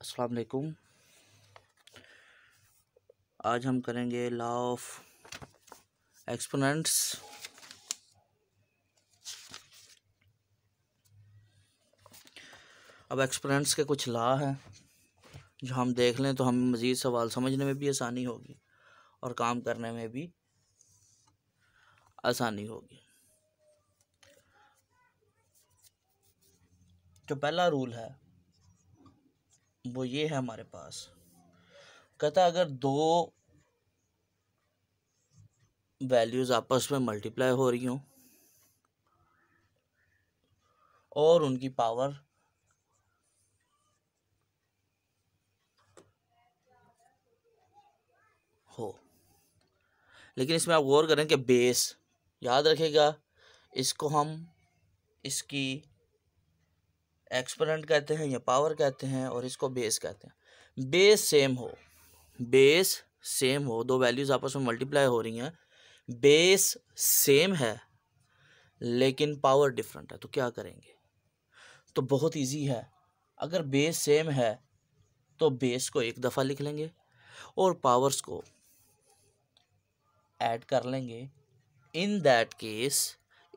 अस्सलाम वालेकुम आज हम करेंगे लॉ ऑफ एक्सपोनेंट्स अब एक्सपोनेंट्स के कुछ लॉ हैं जो हम देख लें तो हमें मज़ीद सवाल समझने में भी आसानी होगी और काम करने में भी आसानी होगी जो पहला रूल है वो ये है हमारे पास कहता अगर दो वैल्यूज़ आपस में मल्टीप्लाई हो रही हो और उनकी पावर हो लेकिन इसमें आप गौर करें कि बेस याद रखेगा इसको हम इसकी एक्सपोनेंट कहते हैं या पावर कहते हैं और इसको बेस कहते हैं बेस सेम हो बेस सेम हो दो वैल्यूज़ आपस में मल्टीप्लाई हो रही हैं बेस सेम है लेकिन पावर डिफरेंट है तो क्या करेंगे तो बहुत इजी है अगर बेस सेम है तो बेस को एक दफ़ा लिख लेंगे और पावर्स को ऐड कर लेंगे in that case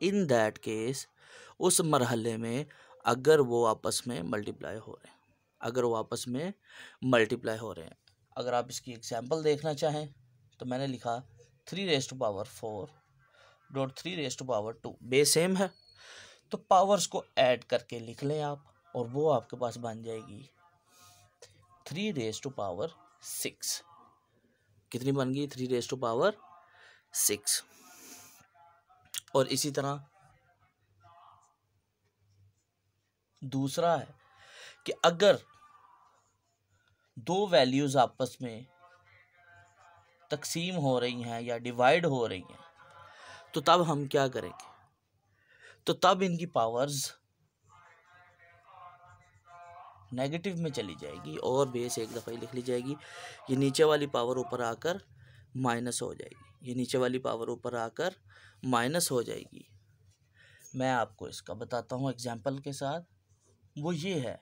in that case उस मरहले में अगर वो आपस में मल्टीप्लाई हो रहे हैं अगर वो आपस में मल्टीप्लाई हो रहे हैं अगर आप इसकी एग्जाम्पल देखना चाहें तो मैंने लिखा three raise to power four dot three raise to power two base same है तो पावर्स को ऐड करके लिख लें आप और वो आपके पास बन जाएगी three raise to power six कितनी बन गई three raise to power six और इसी तरह दूसरा है कि अगर दो वैल्यूज़ आपस में तकसीम हो रही हैं या डिवाइड हो रही हैं तो तब हम क्या करेंगे तो तब इनकी पावर्स नेगेटिव में चली जाएगी और बेस एक दफ़ा ही लिख ली जाएगी ये नीचे वाली पावर ऊपर आकर माइनस हो जाएगी ये नीचे वाली पावर ऊपर आकर माइनस हो जाएगी मैं आपको इसका बताता हूँ एग्जांपल के साथ वो ये है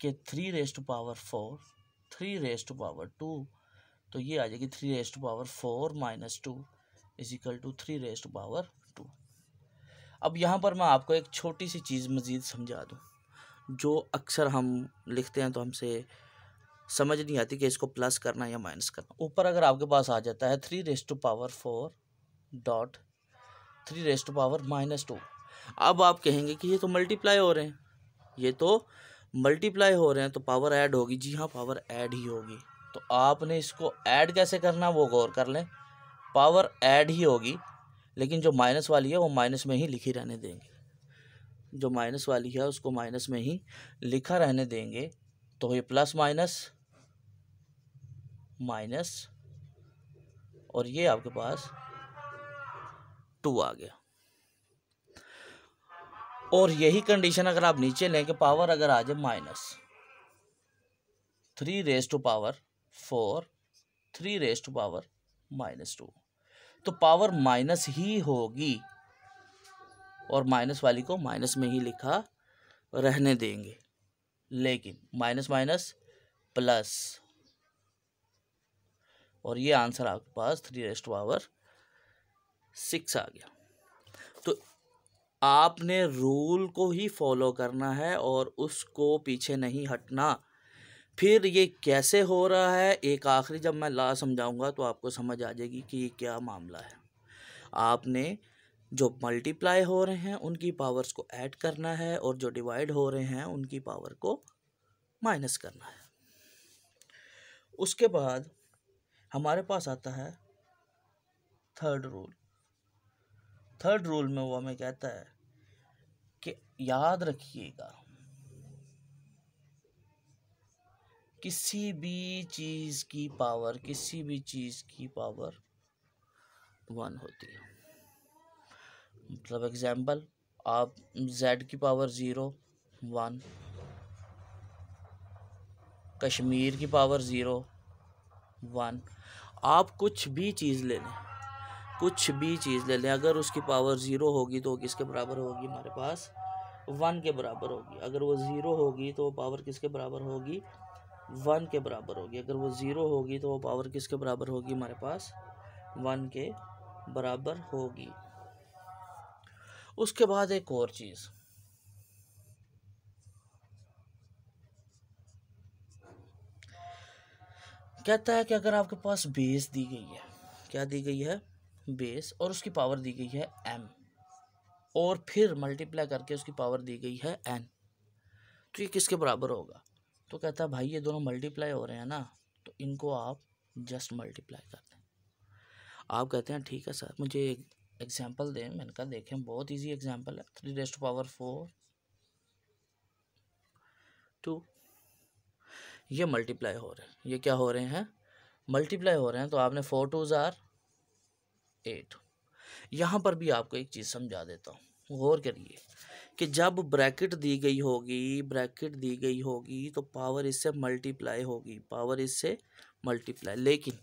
कि three raise to power four three raise to power two तो ये आ जाएगी three raise to power four minus two equal two three raise to power two अब यहाँ पर मैं आपको एक छोटी सी चीज़ मज़ीद समझा दूँ जो अक्सर हम लिखते हैं तो हमसे समझ नहीं आती कि इसको प्लस करना या माइनस करना ऊपर अगर आपके पास आ जाता है three raise to power four dot three raise to power minus two अब आप कहेंगे कि ये तो मल्टीप्लाई हो रहे हैं ये तो मल्टीप्लाई हो रहे हैं तो पावर ऐड होगी जी हाँ पावर ऐड ही होगी तो आपने इसको ऐड कैसे करना वो गौर कर लें पावर ऐड ही होगी लेकिन जो माइनस वाली है वो माइनस में ही लिखी रहने देंगे जो माइनस वाली है उसको माइनस में ही लिखा रहने देंगे तो ये प्लस माइनस माइनस और ये आपके पास टू आ गया और यही कंडीशन अगर आप नीचे लें कि पावर अगर आ जाए minus three raise to power four three raise to power minus two तो पावर माइनस ही होगी और माइनस वाली को माइनस में ही लिखा रहने देंगे लेकिन माइनस माइनस प्लस और ये आंसर आपके पास थ्री रेस्ट पावर सिक्स आ गया तो आपने रूल को ही फॉलो करना है और उसको पीछे नहीं हटना फिर ये कैसे हो रहा है एक आखिरी जब मैं ला समझाऊंगा तो आपको समझ आ जाएगी कि ये क्या मामला है आपने जो मल्टीप्लाई हो रहे हैं उनकी पावर्स को ऐड करना है और जो डिवाइड हो रहे हैं उनकी पावर को माइनस करना है उसके बाद हमारे पास आता है थर्ड रूल थर्ड रोल में वो हमें कहता है कि याद रखिएगा किसी भी चीज़ की पावर किसी भी चीज़ की पावर वन होती है मतलब एग्जाम्पल आप जेड की पावर ज़ीरो वन कश्मीर की पावर ज़ीरो वन आप कुछ भी चीज़ ले लें कुछ भी चीज़ ले लें अगर उसकी पावर ज़ीरो होगी तो किसके बराबर होगी हमारे पास वन के बराबर होगी अगर वो ज़ीरो होगी तो वो पावर किसके बराबर होगी वन के बराबर होगी अगर वो ज़ीरो होगी तो वो पावर किसके बराबर होगी हमारे पास वन के बराबर होगी उसके बाद एक और चीज़ कहता है कि अगर आपके पास बेस दी गई है क्या दी गई है बेस और उसकी पावर दी गई है एम और फिर मल्टीप्लाई करके उसकी पावर दी गई है एन तो ये किसके बराबर होगा तो कहता है भाई ये दोनों मल्टीप्लाई हो रहे हैं ना तो इनको आप जस्ट मल्टीप्लाई कर दें आप कहते हैं ठीक है सर मुझे एक एग्जाम्पल दें मैंने कहा देखें बहुत ईजी एग्जाम्पल है three raised power four two ये मल्टीप्लाई हो रहे हैं ये क्या हो रहे हैं मल्टीप्लाई हो रहे हैं तो आपने फोर टू ज़ार एट यहाँ पर भी आपको एक चीज़ समझा देता हूँ गौर करिए कि जब ब्रैकेट दी गई होगी ब्रैकेट दी गई होगी तो पावर इससे मल्टीप्लाई होगी पावर इससे मल्टीप्लाई लेकिन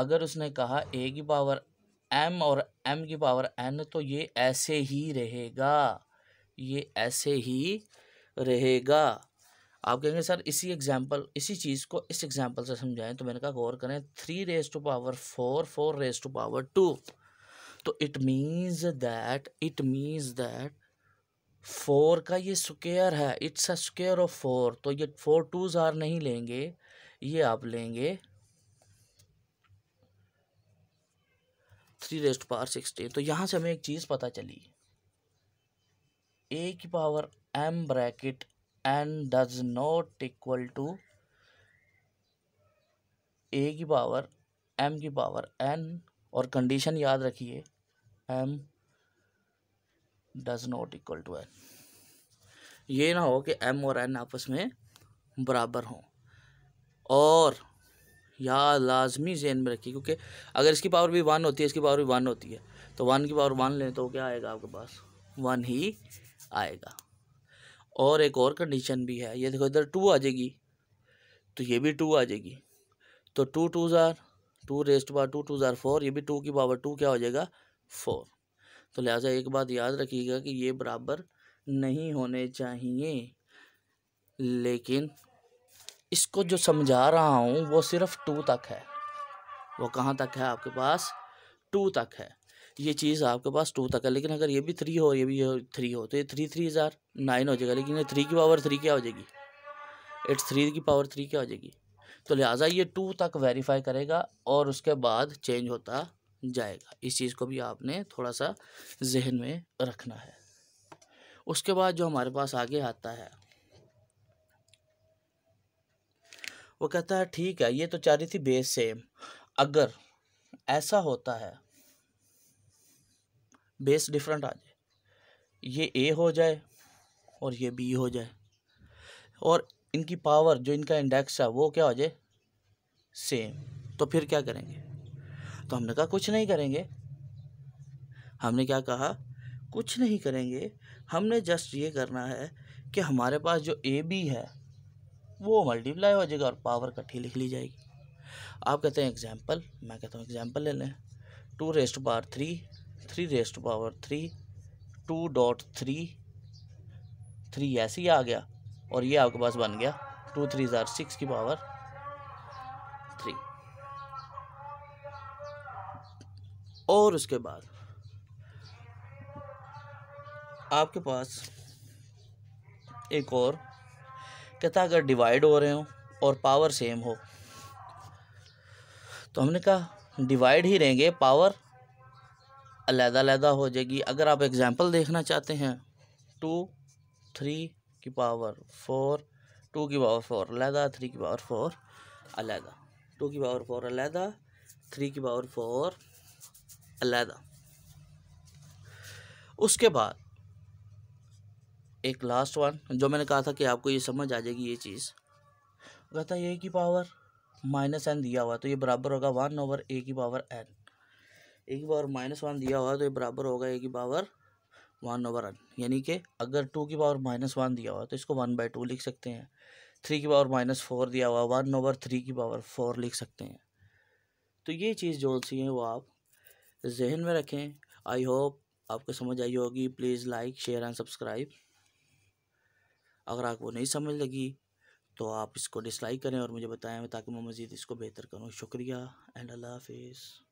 अगर उसने कहा ए की पावर एम और एम की पावर एन तो ये ऐसे ही रहेगा ये ऐसे ही रहेगा आप कहेंगे सर इसी एग्जाम्पल इसी चीज़ को इस एग्जाम्पल से समझाएं तो मैंने कहा गौर करें three raise to power four four raise to power two तो it means that it means that four का ये स्क्वेयर है it's a square of four तो ये फोर टू ज़ार नहीं लेंगे ये आप लेंगे थ्री रेस्ट पावर सिक्सटीन तो यहाँ से हमें एक चीज़ पता चली ए की power M bracket N does not equal to A की पावर एम की पावर एन और कंडीशन याद रखिए M does not equal to N ये ना हो कि एम और एन आपस में बराबर हों और या लाजमी जेन में रखिए क्योंकि अगर इसकी पावर भी वन होती है इसकी पावर भी वन होती है तो वन की पावर वन लें तो क्या आएगा आपके पास वन ही आएगा और एक और कंडीशन भी है ये देखो इधर टू आ जाएगी तो ये भी टू आ जाएगी तो टू टू ज़ार टू रेस्ट बार टू टू ज़ार फोर ये भी टू की पावर टू क्या हो जाएगा फोर तो लिहाजा एक बात याद रखिएगा कि ये बराबर नहीं होने चाहिए लेकिन इसको जो समझा रहा हूँ वो सिर्फ टू तक है वो कहाँ तक है आपके पास टू तक है ये चीज़ आपके पास टू तक है लेकिन अगर ये भी थ्री हो ये भी थ्री हो तो ये थ्री थ्री हज़ार नाइन हो जाएगा लेकिन ये थ्री की पावर थ्री क्या हो जाएगी एट थ्री की पावर थ्री क्या हो जाएगी तो लिहाजा ये टू तक वेरीफाई करेगा और उसके बाद चेंज होता जाएगा इस चीज़ को भी आपने थोड़ा सा जहन में रखना है उसके बाद जो हमारे पास आगे आता है वो कहता है ठीक है ये तो चाह रही थी बेस सेम अगर ऐसा होता है बेस डिफरेंट आ जाए ये ए हो जाए और ये बी हो जाए और इनकी पावर जो इनका इंडेक्स है वो क्या हो जाए सेम तो फिर क्या करेंगे तो हमने कहा कुछ नहीं करेंगे हमने क्या कहा कुछ नहीं करेंगे हमने जस्ट ये करना है कि हमारे पास जो ए बी है वो मल्टीप्लाई हो जाएगा और पावर इकट्ठी लिख ली जाएगी आप कहते हैं एग्जाम्पल मैं कहता हूँ एग्जाम्पल ले लें टू रेस्ट बार three three raised to power three two dot three three ऐसे ही आ गया और ये आपके पास बन गया टू थ्री हजार सिक्स की पावर थ्री और उसके बाद आपके पास एक और कहता अगर डिवाइड हो रहे हो और पावर सेम हो तो हमने कहा डिवाइड ही रहेंगे पावर अलहदा हो जाएगी अगर आप एग्ज़ाम्पल देखना चाहते हैं टू थ्री की पावर फोर टू की पावर फोर अलहदा थ्री की पावर फोर अलहदा टू की पावर फोर अलहदा थ्री की पावर फोर अलहदा उसके बाद एक लास्ट वन जो मैंने कहा था कि आपको ये समझ आ जाएगी ये चीज़ कहता ए की पावर माइनस एन दिया हुआ तो ये बराबर होगा वन ओवर ए की पावर एन ए तो की पावर माइनस वन दिया हुआ है तो ये बराबर होगा ए की पावर वन ओवर वन यानी कि अगर टू की पावर माइनस वन दिया हुआ तो इसको वन बाई टू लिख सकते हैं थ्री की पावर माइनस फोर दिया हुआ वन ओवर थ्री की पावर फोर लिख सकते हैं तो ये चीज़ जो सी है वो आप जहन में रखें आई होप आपको समझ आई होगी please like share and subscribe अगर आपको नहीं समझ लगी तो आप इसको डिसलाइक करें और मुझे बताएं ताकि मैं मज़ीद इसको बेहतर करूँ शुक्रिया एंड अल्लाह हाफिज़